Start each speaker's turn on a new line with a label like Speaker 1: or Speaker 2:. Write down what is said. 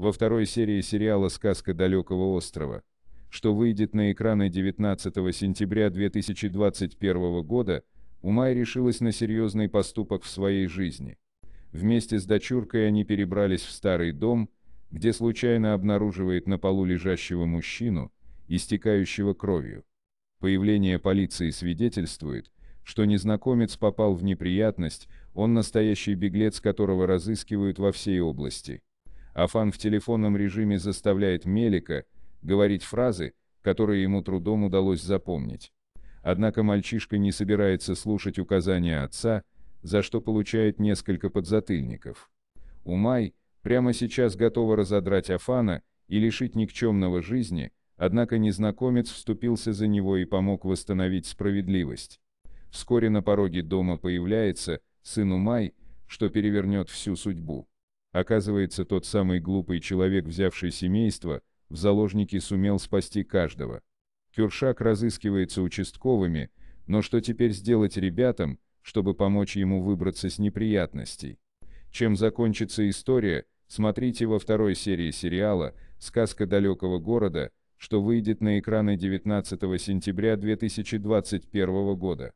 Speaker 1: во второй серии сериала «Сказка далекого острова», что выйдет на экраны 19 сентября 2021 года, Умай решилась на серьезный поступок в своей жизни. Вместе с дочуркой они перебрались в старый дом, где случайно обнаруживает на полу лежащего мужчину, истекающего кровью. Появление полиции свидетельствует, что незнакомец попал в неприятность, он настоящий беглец, которого разыскивают во всей области. Афан в телефонном режиме заставляет Мелика говорить фразы, которые ему трудом удалось запомнить. Однако мальчишка не собирается слушать указания отца, за что получает несколько подзатыльников. Умай прямо сейчас готова разодрать Афана и лишить никчемного жизни, однако незнакомец вступился за него и помог восстановить справедливость. Вскоре на пороге дома появляется сын Умай, что перевернет всю судьбу. Оказывается, тот самый глупый человек, взявший семейство, в заложники сумел спасти каждого. Кюршак разыскивается участковыми, но что теперь сделать ребятам, чтобы помочь ему выбраться с неприятностей? Чем закончится история, смотрите во второй серии сериала «Сказка далекого города», что выйдет на экраны 19 сентября 2021 года.